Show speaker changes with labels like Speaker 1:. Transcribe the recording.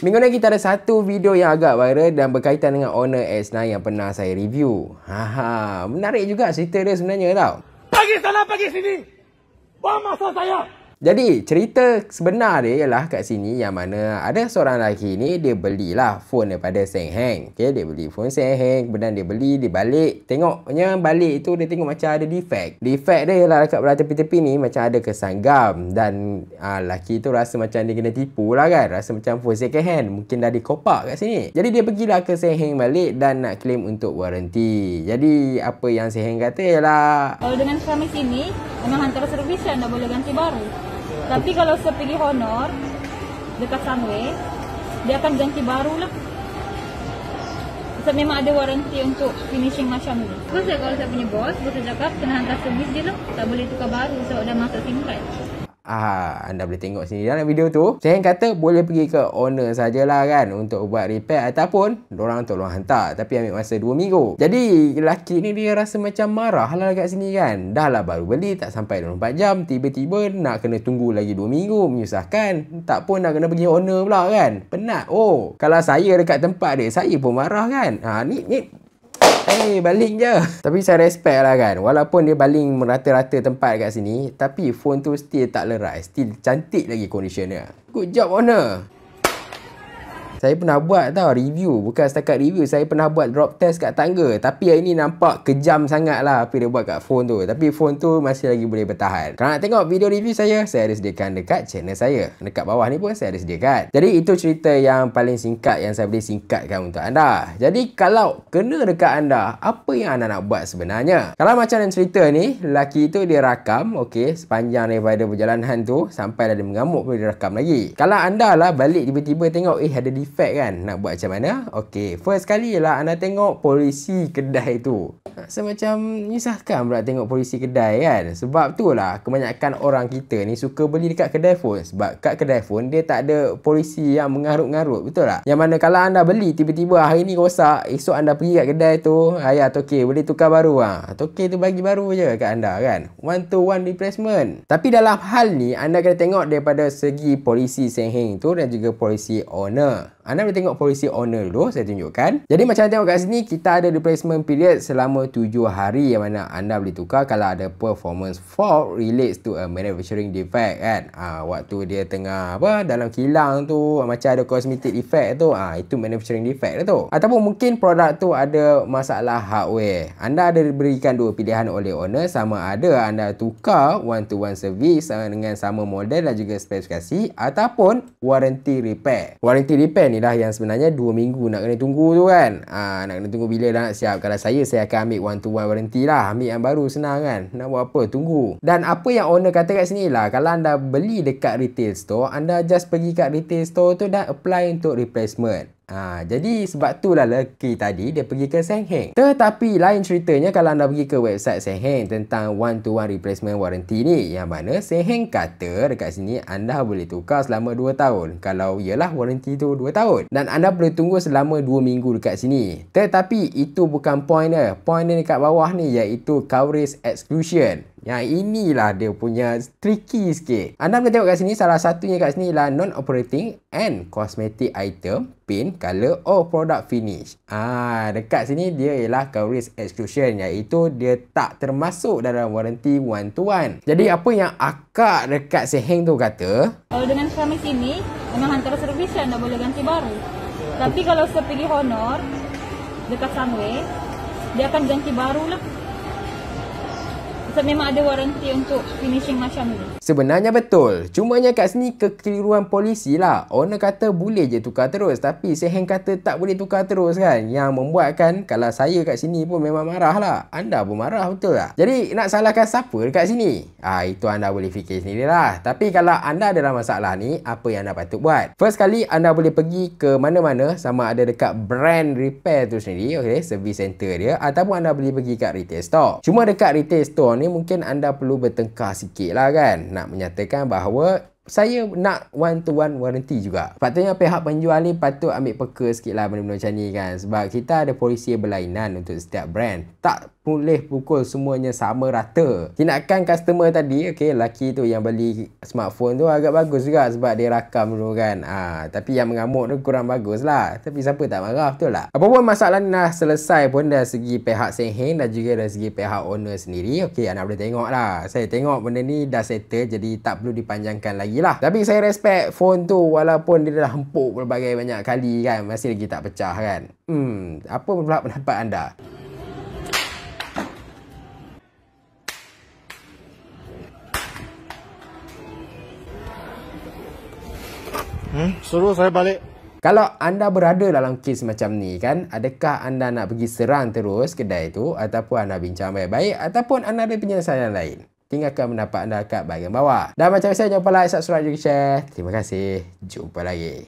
Speaker 1: Minggu ni kita ada satu video yang agak viral dan berkaitan dengan owner S9 yang pernah saya review. Haha, menarik juga cerita dia sebenarnya tau.
Speaker 2: Pagi sana, pagi sini. Buang masa saya.
Speaker 1: Jadi cerita sebenar dia ialah kat sini yang mana ada seorang lelaki ni dia belilah phone daripada Seng Heng. Okay, dia beli phone Seng Heng. Kemudian dia beli, dia balik. Tengoknya balik tu dia tengok macam ada defect. Defect dia ialah dekat belah tepi-tepi ni macam ada kesan gam. Dan aa, ah, lelaki tu rasa macam dia kena tipu lah kan. Rasa macam phone Seng Heng. Mungkin dah dikopak kat sini. Jadi dia pergilah ke Seng Heng balik dan nak claim untuk warranty. Jadi apa yang Seng Heng kata ialah...
Speaker 2: Kalau dengan suami sini, memang hantar servis kan dah boleh ganti baru. Tapi kalau saya pergi honor dekat Sunway, dia akan ganti baru lah. Sebab memang ada waranti untuk finishing macam ni. Terus kalau saya punya bos, saya cakap kena hantar servis je lah. Tak boleh tukar baru sebab dah masuk tingkat.
Speaker 1: Aha, anda boleh tengok sini dalam video tu. Saya yang kata boleh pergi ke owner sajalah kan untuk buat repair ataupun orang tolong hantar tapi ambil masa 2 minggu. Jadi lelaki ni dia rasa macam marah lah kat sini kan. Dah lah baru beli tak sampai 24 jam tiba-tiba nak kena tunggu lagi 2 minggu menyusahkan. Tak pun nak kena pergi owner pula kan. Penat. Oh, kalau saya dekat tempat dia saya pun marah kan. Ha, ni, ni Eh hey, baling je Tapi saya respect lah kan Walaupun dia baling merata-rata tempat kat sini Tapi phone tu still tak lerai Still cantik lagi condition dia Good job owner saya pernah buat tau review Bukan setakat review Saya pernah buat drop test kat tangga Tapi yang ini nampak kejam sangat lah Apa dia buat kat phone tu Tapi phone tu masih lagi boleh bertahan Kalau nak tengok video review saya Saya ada sediakan dekat channel saya Dekat bawah ni pun saya ada sediakan Jadi itu cerita yang paling singkat Yang saya boleh singkatkan untuk anda Jadi kalau kena dekat anda Apa yang anda nak buat sebenarnya Kalau macam yang cerita ni Lelaki tu dia rakam Okay sepanjang daripada perjalanan tu Sampailah dia mengamuk pun dia rakam lagi Kalau anda lah balik tiba-tiba tengok Eh ada di effect kan nak buat macam mana okey first kali ialah anda tengok polisi kedai tu semacam menyusahkan pula tengok polisi kedai kan sebab tu lah kebanyakan orang kita ni suka beli dekat kedai phone sebab kat kedai phone dia tak ada polisi yang mengarut-ngarut betul tak yang mana kalau anda beli tiba-tiba hari ni rosak esok anda pergi kat kedai tu ayah toke boleh tukar baru ah ha? toke tu bagi baru je kat anda kan one to one replacement tapi dalam hal ni anda kena tengok daripada segi polisi sehing tu dan juga polisi owner anda boleh tengok polisi owner dulu saya tunjukkan. Jadi macam tengok kat sini kita ada replacement period selama 7 hari yang mana anda boleh tukar kalau ada performance fault relates to a manufacturing defect kan. ha, waktu dia tengah apa dalam kilang tu macam ada cosmetic defect tu ha, itu manufacturing defect lah tu. Ataupun mungkin produk tu ada masalah hardware. Anda ada diberikan dua pilihan oleh owner sama ada anda tukar one to one service ah, dengan sama model dan juga spesifikasi ataupun warranty repair. Warranty repair ni lah yang sebenarnya 2 minggu nak kena tunggu tu kan ha, Nak kena tunggu bila dah nak siap Kalau saya, saya akan ambil one to one warranty lah Ambil yang baru senang kan Nak buat apa, tunggu Dan apa yang owner kata kat sini lah Kalau anda beli dekat retail store Anda just pergi kat retail store tu dan apply untuk replacement Ha, jadi sebab tu lah lelaki tadi dia pergi ke Seng Heng. Tetapi lain ceritanya kalau anda pergi ke website Seng Heng tentang one to one replacement warranty ni yang mana Seng Heng kata dekat sini anda boleh tukar selama 2 tahun kalau ialah warranty tu 2 tahun dan anda boleh tunggu selama 2 minggu dekat sini. Tetapi itu bukan point dia. Point dia dekat bawah ni iaitu coverage exclusion. Yang inilah dia punya tricky sikit. Anda boleh tengok kat sini, salah satunya kat sini ialah non-operating and cosmetic item, paint, color or product finish. Ah, Dekat sini dia ialah coverage exclusion iaitu dia tak termasuk dalam warranty one to one. Jadi apa yang akak dekat seheng tu kata?
Speaker 2: Kalau dengan Ceramics sini, memang hantar servis yang dah boleh ganti baru. Tapi kalau saya pergi Honor, dekat Sunway, dia akan ganti baru lah. So memang ada waranti untuk finishing macam
Speaker 1: ni. Sebenarnya betul. Cumanya kat sini kekeliruan polisi lah. Owner kata boleh je tukar terus. Tapi Sehen kata tak boleh tukar terus kan. Yang membuatkan kalau saya kat sini pun memang marah lah. Anda pun marah betul lah. Jadi nak salahkan siapa dekat sini? Ah Itu anda boleh fikir sendiri lah. Tapi kalau anda ada dalam masalah ni, apa yang anda patut buat? First kali anda boleh pergi ke mana-mana sama ada dekat brand repair tu sendiri. Okay, service center dia. Ataupun anda boleh pergi kat retail store. Cuma dekat retail store ni mungkin anda perlu bertengkar sikit lah kan nak menyatakan bahawa saya nak one to one warranty juga. Patutnya pihak penjual ni patut ambil peka sikit lah benda-benda macam ni kan. Sebab kita ada polisi berlainan untuk setiap brand. Tak boleh pukul semuanya sama rata. Tindakan customer tadi, okay, lelaki tu yang beli smartphone tu agak bagus juga sebab dia rakam dulu kan. ha, tapi yang mengamuk tu kurang bagus lah. Tapi siapa tak marah betul lah. Apa pun masalah ni dah selesai pun dari segi pihak Sengheng dan juga dari segi pihak owner sendiri. Okay, anak boleh tengok lah. Saya tengok benda ni dah settle jadi tak perlu dipanjangkan lagi lah tapi saya respect phone tu walaupun dia dah hempuk berbagai banyak kali kan masih lagi tak pecah kan hmm apa pula pendapat anda hmm suruh saya balik kalau anda berada dalam kes macam ni kan, adakah anda nak pergi serang terus kedai tu ataupun anda bincang baik-baik ataupun anda ada penyelesaian lain? tinggalkan pendapat anda dekat bahagian bawah. Dan macam biasa, jangan lupa like, subscribe, juga share. Terima kasih. Jumpa lagi.